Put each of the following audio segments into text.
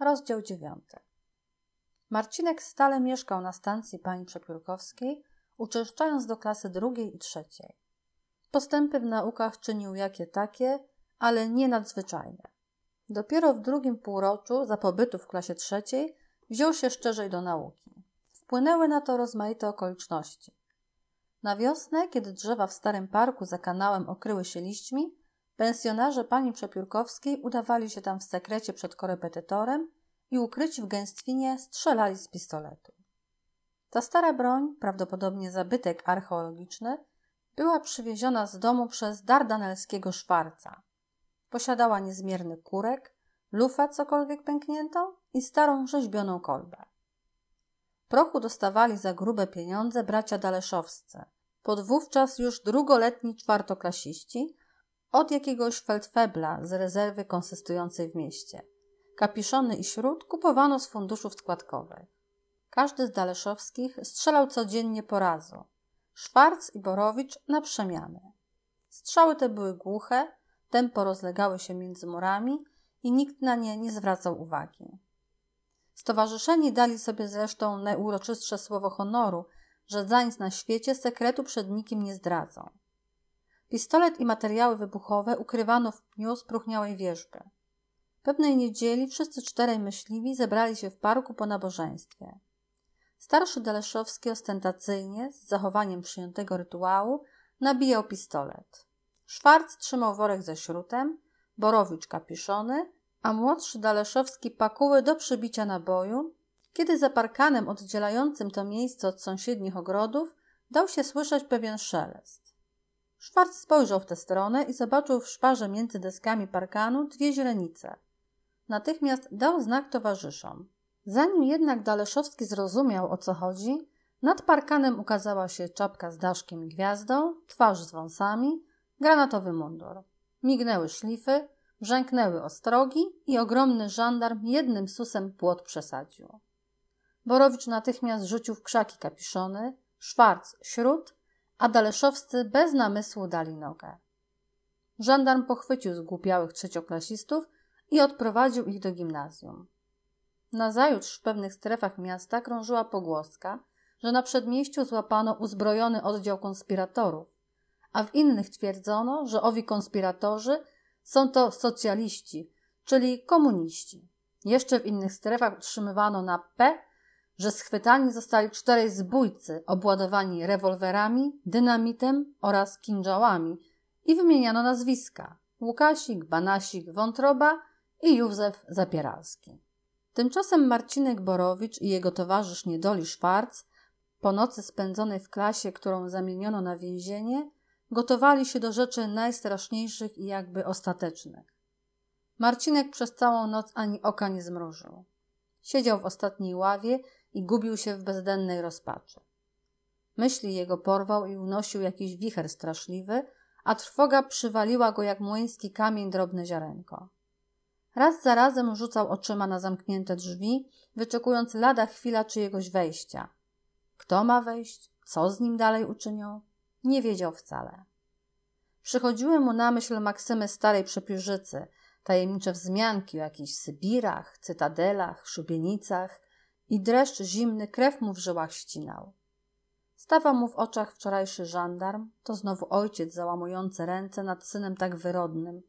Rozdział 9. Marcinek stale mieszkał na stacji pani Przepiórkowskiej, uczęszczając do klasy drugiej i trzeciej. Postępy w naukach czynił jakie takie, ale nie nadzwyczajne. Dopiero w drugim półroczu, za pobytu w klasie trzeciej, wziął się szczerzej do nauki. Wpłynęły na to rozmaite okoliczności. Na wiosnę, kiedy drzewa w starym parku za kanałem okryły się liśćmi, Pensjonarze pani Przepiórkowskiej udawali się tam w sekrecie przed korepetytorem i ukryci w gęstwinie strzelali z pistoletu. Ta stara broń, prawdopodobnie zabytek archeologiczny, była przywieziona z domu przez dardanelskiego szwarca. Posiadała niezmierny kurek, lufę cokolwiek pękniętą i starą rzeźbioną kolbę. Prochu dostawali za grube pieniądze bracia daleszowscy, pod wówczas już drugoletni czwartoklasiści, od jakiegoś feldfebla z rezerwy konsystującej w mieście. Kapiszony i śród kupowano z funduszów składkowych. Każdy z Daleszowskich strzelał codziennie po razu. Szwarc i Borowicz na przemianę. Strzały te były głuche, tempo rozlegały się między murami i nikt na nie nie zwracał uwagi. Stowarzyszeni dali sobie zresztą najuroczystsze słowo honoru, że nic na świecie sekretu przed nikim nie zdradzą. Pistolet i materiały wybuchowe ukrywano w pniu spróchniałej wieżby. Pewnej niedzieli wszyscy czterej myśliwi zebrali się w parku po nabożeństwie. Starszy Daleszowski ostentacyjnie, z zachowaniem przyjętego rytuału, nabijał pistolet. Szwarc trzymał worek ze śrutem, Borowicz kapiszony, a młodszy Daleszowski pakuły do przybicia naboju, kiedy za parkanem oddzielającym to miejsce od sąsiednich ogrodów dał się słyszeć pewien szelest. Szwarc spojrzał w tę stronę i zobaczył w szparze między deskami parkanu dwie źrenice. Natychmiast dał znak towarzyszom. Zanim jednak Daleszowski zrozumiał, o co chodzi, nad parkanem ukazała się czapka z daszkiem i gwiazdą, twarz z wąsami, granatowy mundur. Mignęły szlify, brzęknęły ostrogi i ogromny żandarm jednym susem płot przesadził. Borowicz natychmiast rzucił w krzaki kapiszony, Szwarc śród, a daleszowscy bez namysłu dali nogę. Żandarm pochwycił zgłupiałych trzecioklasistów i odprowadził ich do gimnazjum. Nazajutrz w pewnych strefach miasta krążyła pogłoska, że na przedmieściu złapano uzbrojony oddział konspiratorów, a w innych twierdzono, że owi konspiratorzy są to socjaliści, czyli komuniści. Jeszcze w innych strefach utrzymywano na P że schwytani zostali czterej zbójcy obładowani rewolwerami, dynamitem oraz kinżałami i wymieniano nazwiska Łukasik, Banasik, Wątroba i Józef Zapieralski. Tymczasem Marcinek Borowicz i jego towarzysz Niedoli Szwarc po nocy spędzonej w klasie, którą zamieniono na więzienie, gotowali się do rzeczy najstraszniejszych i jakby ostatecznych. Marcinek przez całą noc ani oka nie zmrużył. Siedział w ostatniej ławie i gubił się w bezdennej rozpaczy. Myśli jego porwał i unosił jakiś wicher straszliwy, a trwoga przywaliła go jak młyński kamień drobne ziarenko. Raz za razem rzucał oczyma na zamknięte drzwi, wyczekując lada chwila czyjegoś wejścia. Kto ma wejść? Co z nim dalej uczynią? Nie wiedział wcale. Przychodziły mu na myśl maksymy starej przepiórzycy, tajemnicze wzmianki o jakichś Sybirach, cytadelach, szubienicach, i dreszcz zimny krew mu w żyłach ścinał. Stawał mu w oczach wczorajszy żandarm, to znowu ojciec załamujący ręce nad synem tak wyrodnym,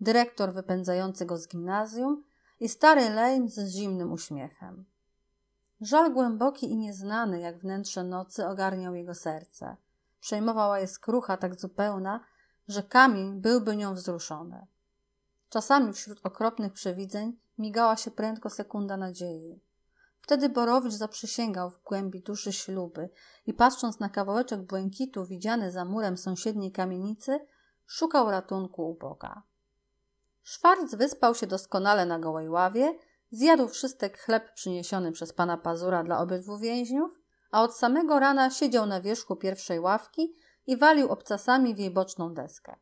dyrektor wypędzający go z gimnazjum i stary Lejm z zimnym uśmiechem. Żal głęboki i nieznany, jak wnętrze nocy, ogarniał jego serce. Przejmowała je skrucha tak zupełna, że kamień byłby nią wzruszony. Czasami wśród okropnych przewidzeń migała się prędko sekunda nadziei. Wtedy Borowicz zaprzysięgał w głębi duszy śluby i patrząc na kawałeczek błękitu widziany za murem sąsiedniej kamienicy, szukał ratunku u Boga. Szwarc wyspał się doskonale na gołej ławie, zjadł wszystek chleb przyniesiony przez pana Pazura dla obydwu więźniów, a od samego rana siedział na wierzchu pierwszej ławki i walił obcasami w jej boczną deskę.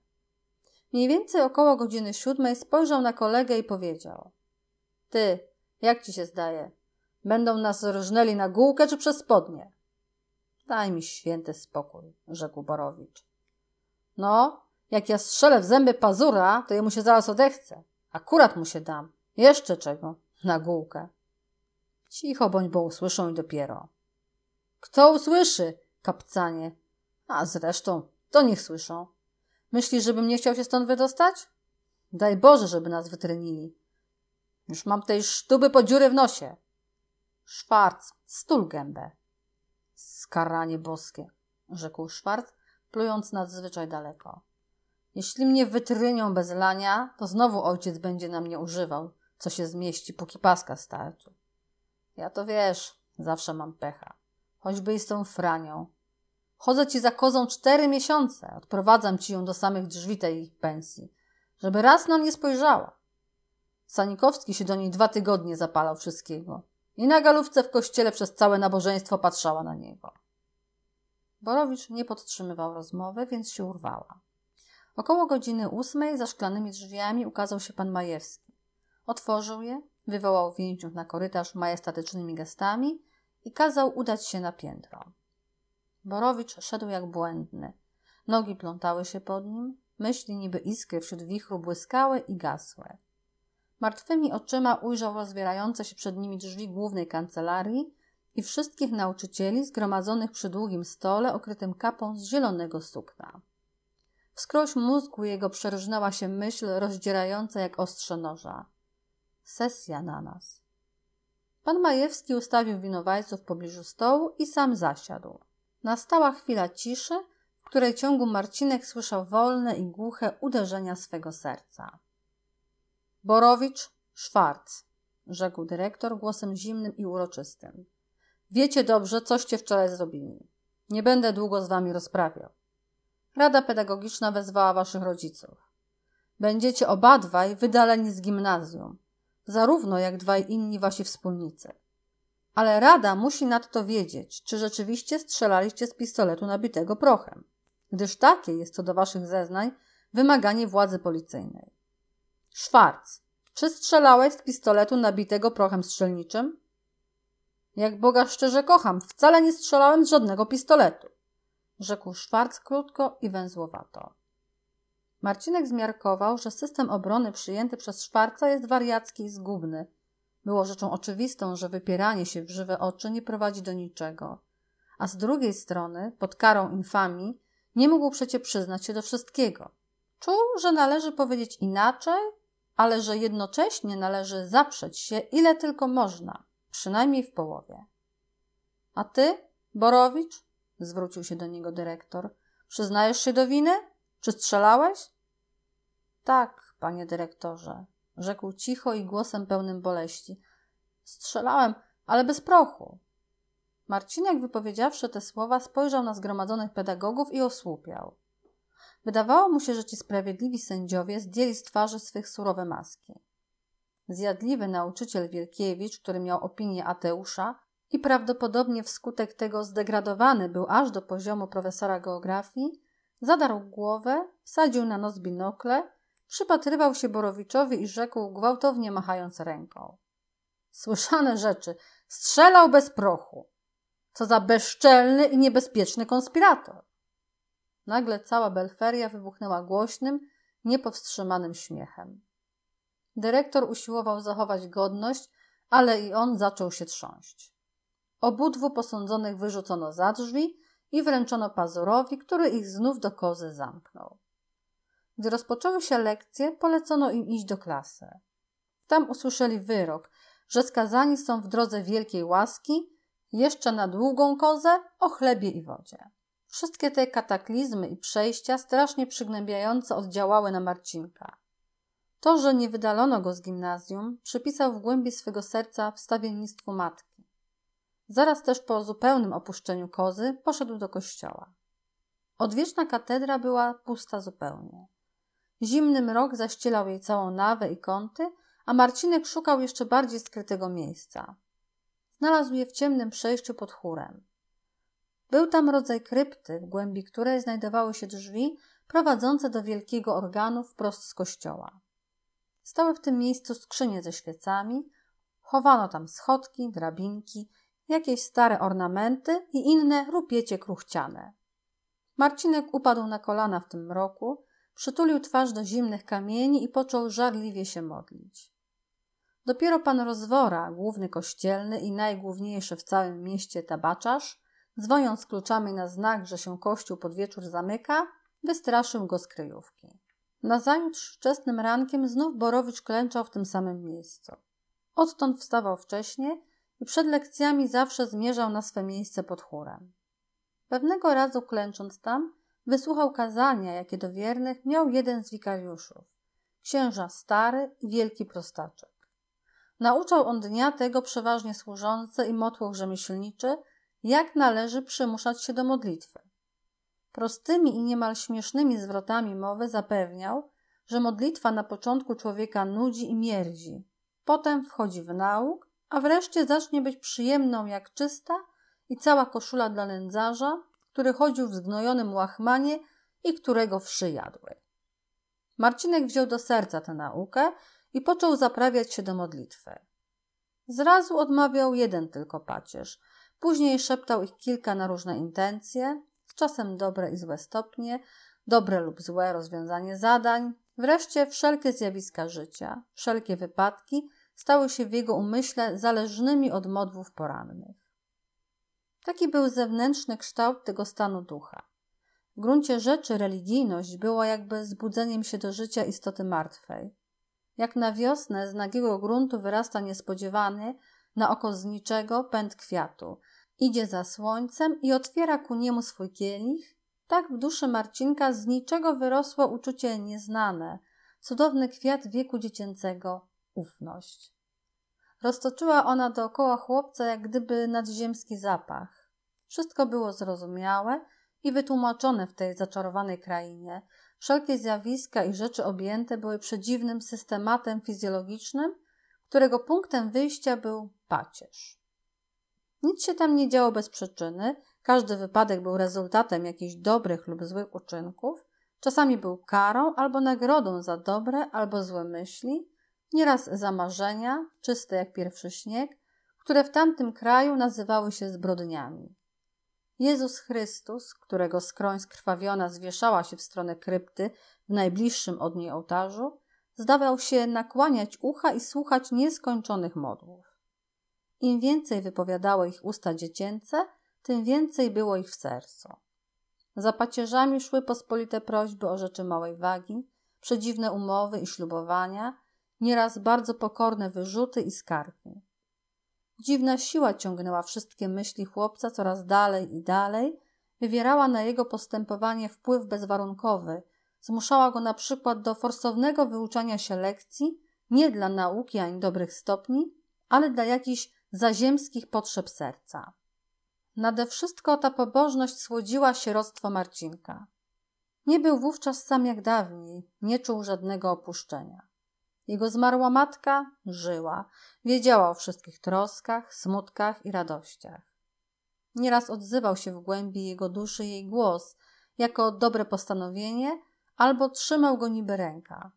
Mniej więcej około godziny siódmej spojrzał na kolegę i powiedział – Ty, jak ci się zdaje, Będą nas rżnęli na gółkę czy przez spodnie? Daj mi święty spokój, rzekł Borowicz. No, jak ja strzelę w zęby pazura, to jemu się zaraz odechce. Akurat mu się dam. Jeszcze czego? Na gółkę. Cicho bądź, bo usłyszą i dopiero. Kto usłyszy, kapcanie? A zresztą, to niech słyszą. Myślisz, żebym nie chciał się stąd wydostać? Daj Boże, żeby nas wytrynili. Już mam tej sztuby po dziury w nosie. Szwarc, stul gębę. Skaranie boskie, rzekł Szwarc, plując nadzwyczaj daleko. Jeśli mnie wytrynią bez lania, to znowu ojciec będzie na mnie używał, co się zmieści, póki paska starczy. Ja to wiesz, zawsze mam pecha. Choćby i z tą franią. Chodzę ci za kozą cztery miesiące, odprowadzam ci ją do samych drzwi tej pensji, żeby raz na mnie spojrzała. Sanikowski się do niej dwa tygodnie zapalał wszystkiego i na galówce w kościele przez całe nabożeństwo patrzała na niego. Borowicz nie podtrzymywał rozmowy, więc się urwała. Około godziny ósmej za szklanymi drzwiami ukazał się pan Majewski. Otworzył je, wywołał więźniów na korytarz majestatycznymi gestami i kazał udać się na piętro. Borowicz szedł jak błędny. Nogi plątały się pod nim, myśli niby iskry wśród wichru błyskały i gasły. Martwymi oczyma ujrzał rozwierające się przed nimi drzwi głównej kancelarii i wszystkich nauczycieli zgromadzonych przy długim stole okrytym kapą z zielonego sukna. Wskroś mózgu jego przerżnęła się myśl rozdzierająca jak ostrze noża. Sesja na nas. Pan Majewski ustawił winowajców w pobliżu stołu i sam zasiadł. Nastała chwila ciszy, w której ciągu Marcinek słyszał wolne i głuche uderzenia swego serca. Borowicz, Szwarc, rzekł dyrektor głosem zimnym i uroczystym. Wiecie dobrze, coście wczoraj zrobili. Nie będę długo z wami rozprawiał. Rada pedagogiczna wezwała waszych rodziców. Będziecie obadwaj wydaleni z gimnazjum, zarówno jak dwaj inni wasi wspólnicy. Ale Rada musi nadto wiedzieć, czy rzeczywiście strzelaliście z pistoletu nabitego prochem, gdyż takie jest co do waszych zeznań wymaganie władzy policyjnej. Szwarc, czy strzelałeś z pistoletu nabitego prochem strzelniczym? Jak Boga szczerze kocham, wcale nie strzelałem z żadnego pistoletu, rzekł Szwarc krótko i węzłowato. Marcinek zmiarkował, że system obrony przyjęty przez Szwarca jest wariacki i zgubny. Było rzeczą oczywistą, że wypieranie się w żywe oczy nie prowadzi do niczego. A z drugiej strony, pod karą infami nie mógł przecie przyznać się do wszystkiego. Czuł, że należy powiedzieć inaczej ale że jednocześnie należy zaprzeć się ile tylko można, przynajmniej w połowie. A ty, Borowicz? zwrócił się do niego dyrektor. Przyznajesz się do winy? Czy strzelałeś? Tak, panie dyrektorze, rzekł cicho i głosem pełnym boleści. Strzelałem, ale bez prochu. Marcinek, wypowiedziawszy te słowa, spojrzał na zgromadzonych pedagogów i osłupiał. Wydawało mu się, że ci sprawiedliwi sędziowie zdjęli z twarzy swych surowe maski. Zjadliwy nauczyciel Wielkiewicz, który miał opinię ateusza i prawdopodobnie wskutek tego zdegradowany był aż do poziomu profesora geografii, zadarł głowę, wsadził na nos binokle, przypatrywał się Borowiczowi i rzekł gwałtownie machając ręką. Słyszane rzeczy, strzelał bez prochu. Co za bezczelny i niebezpieczny konspirator. Nagle cała belferia wybuchnęła głośnym, niepowstrzymanym śmiechem. Dyrektor usiłował zachować godność, ale i on zaczął się trząść. Obudwu posądzonych wyrzucono za drzwi i wręczono pazurowi, który ich znów do kozy zamknął. Gdy rozpoczęły się lekcje, polecono im iść do klasy. Tam usłyszeli wyrok, że skazani są w drodze wielkiej łaski, jeszcze na długą kozę o chlebie i wodzie. Wszystkie te kataklizmy i przejścia strasznie przygnębiająco oddziałały na Marcinka. To, że nie wydalono go z gimnazjum, przypisał w głębi swego serca wstawiennictwu matki. Zaraz też po zupełnym opuszczeniu kozy poszedł do kościoła. Odwieczna katedra była pusta zupełnie. Zimny mrok zaścielał jej całą nawę i kąty, a Marcinek szukał jeszcze bardziej skrytego miejsca. Znalazł je w ciemnym przejściu pod chórem. Był tam rodzaj krypty, w głębi której znajdowały się drzwi prowadzące do wielkiego organu wprost z kościoła. Stały w tym miejscu skrzynie ze świecami, chowano tam schodki, drabinki, jakieś stare ornamenty i inne rupiecie kruchciane. Marcinek upadł na kolana w tym mroku, przytulił twarz do zimnych kamieni i począł żarliwie się modlić. Dopiero pan Rozwora, główny kościelny i najgłówniejszy w całym mieście tabaczarz, Dzwoniąc kluczami na znak, że się kościół pod wieczór zamyka, wystraszył go z kryjówki. Nazajutrz wczesnym rankiem znów Borowicz klęczał w tym samym miejscu. Odtąd wstawał wcześnie i przed lekcjami zawsze zmierzał na swe miejsce pod chórem. Pewnego razu klęcząc tam, wysłuchał kazania, jakie do wiernych miał jeden z wikariuszów, księża stary i wielki prostaczek. Nauczał on dnia tego przeważnie służące i motłoch rzemieślniczy, jak należy przymuszać się do modlitwy. Prostymi i niemal śmiesznymi zwrotami mowy zapewniał, że modlitwa na początku człowieka nudzi i mierdzi, potem wchodzi w nauk, a wreszcie zacznie być przyjemną jak czysta i cała koszula dla nędzarza, który chodził w zgnojonym łachmanie i którego wszy jadły. Marcinek wziął do serca tę naukę i począł zaprawiać się do modlitwy. Zrazu odmawiał jeden tylko pacierz, Później szeptał ich kilka na różne intencje, czasem dobre i złe stopnie, dobre lub złe rozwiązanie zadań, wreszcie wszelkie zjawiska życia, wszelkie wypadki stały się w jego umyśle zależnymi od modłów porannych. Taki był zewnętrzny kształt tego stanu ducha. W gruncie rzeczy religijność była jakby zbudzeniem się do życia istoty martwej. Jak na wiosnę z nagiego gruntu wyrasta niespodziewany, na oko z niczego pęd kwiatu, Idzie za słońcem i otwiera ku niemu swój kielich. Tak w duszy Marcinka z niczego wyrosło uczucie nieznane, cudowny kwiat wieku dziecięcego ufność. Roztoczyła ona dookoła chłopca jak gdyby nadziemski zapach. Wszystko było zrozumiałe i wytłumaczone w tej zaczarowanej krainie. Wszelkie zjawiska i rzeczy objęte były przedziwnym systematem fizjologicznym, którego punktem wyjścia był pacierz. Nic się tam nie działo bez przyczyny, każdy wypadek był rezultatem jakichś dobrych lub złych uczynków, czasami był karą albo nagrodą za dobre albo złe myśli, nieraz za marzenia, czyste jak pierwszy śnieg, które w tamtym kraju nazywały się zbrodniami. Jezus Chrystus, którego skroń skrwawiona zwieszała się w stronę krypty w najbliższym od niej ołtarzu, zdawał się nakłaniać ucha i słuchać nieskończonych modłów. Im więcej wypowiadało ich usta dziecięce, tym więcej było ich w sercu. Za pacierzami szły pospolite prośby o rzeczy małej wagi, przedziwne umowy i ślubowania, nieraz bardzo pokorne wyrzuty i skargi. Dziwna siła ciągnęła wszystkie myśli chłopca coraz dalej i dalej, wywierała na jego postępowanie wpływ bezwarunkowy, zmuszała go na przykład do forsownego wyuczania się lekcji, nie dla nauki ani dobrych stopni, ale dla jakichś zaziemskich potrzeb serca. Nade wszystko ta pobożność słodziła sieroctwo Marcinka. Nie był wówczas sam jak dawniej, nie czuł żadnego opuszczenia. Jego zmarła matka żyła, wiedziała o wszystkich troskach, smutkach i radościach. Nieraz odzywał się w głębi jego duszy jej głos, jako dobre postanowienie, albo trzymał go niby ręka.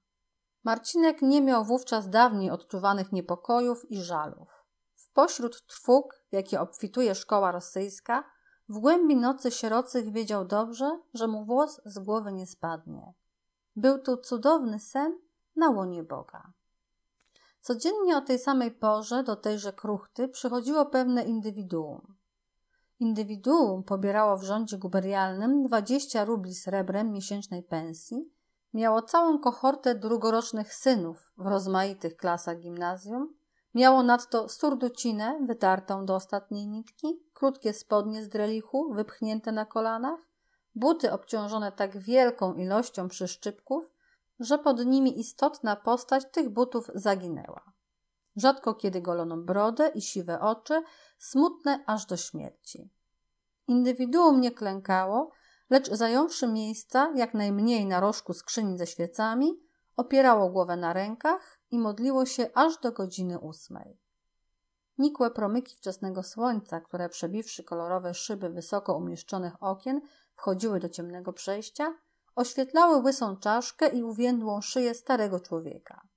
Marcinek nie miał wówczas dawniej odczuwanych niepokojów i żalów. Spośród trwóg, jakie obfituje szkoła rosyjska, w głębi nocy sierocych wiedział dobrze, że mu włos z głowy nie spadnie. Był to cudowny sen na łonie Boga. Codziennie o tej samej porze do tejże kruchty przychodziło pewne indywiduum. Indywiduum pobierało w rządzie guberialnym 20 rubli srebrem miesięcznej pensji, miało całą kohortę drugorocznych synów w rozmaitych klasach gimnazjum Miało nadto surducinę wytartą do ostatniej nitki, krótkie spodnie z drelichu wypchnięte na kolanach, buty obciążone tak wielką ilością przyszczypków, że pod nimi istotna postać tych butów zaginęła. Rzadko kiedy golono brodę i siwe oczy, smutne aż do śmierci. Indywiduum nie klękało, lecz zająwszy miejsca jak najmniej na rożku skrzyni ze świecami, opierało głowę na rękach i modliło się aż do godziny ósmej. Nikłe promyki wczesnego słońca, które przebiwszy kolorowe szyby wysoko umieszczonych okien, wchodziły do ciemnego przejścia, oświetlały łysą czaszkę i uwiędłą szyję starego człowieka.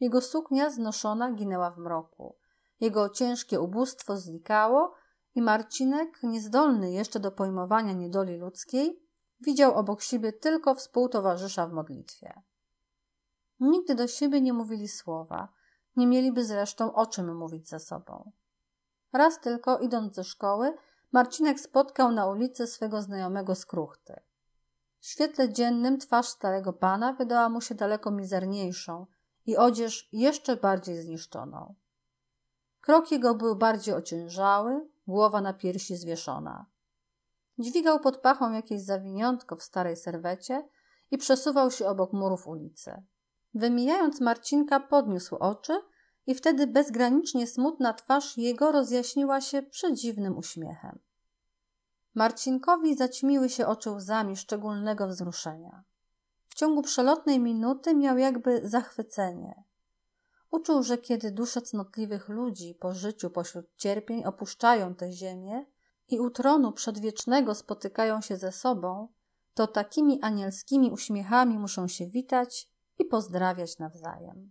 Jego suknia znoszona ginęła w mroku. Jego ciężkie ubóstwo znikało i Marcinek, niezdolny jeszcze do pojmowania niedoli ludzkiej, widział obok siebie tylko współtowarzysza w modlitwie. Nigdy do siebie nie mówili słowa, nie mieliby zresztą o czym mówić ze sobą. Raz tylko, idąc ze szkoły, Marcinek spotkał na ulicy swego znajomego z kruchty. W świetle dziennym twarz starego pana wydała mu się daleko mizerniejszą i odzież jeszcze bardziej zniszczoną. Krok jego był bardziej ociężały, głowa na piersi zwieszona. Dźwigał pod pachą jakieś zawiniątko w starej serwecie i przesuwał się obok murów ulicy. Wymijając Marcinka, podniósł oczy i wtedy bezgranicznie smutna twarz jego rozjaśniła się przedziwnym uśmiechem. Marcinkowi zaćmiły się oczy łzami szczególnego wzruszenia. W ciągu przelotnej minuty miał jakby zachwycenie. Uczuł, że kiedy dusze cnotliwych ludzi po życiu pośród cierpień opuszczają tę ziemię i u tronu przedwiecznego spotykają się ze sobą, to takimi anielskimi uśmiechami muszą się witać i pozdrawiać nawzajem.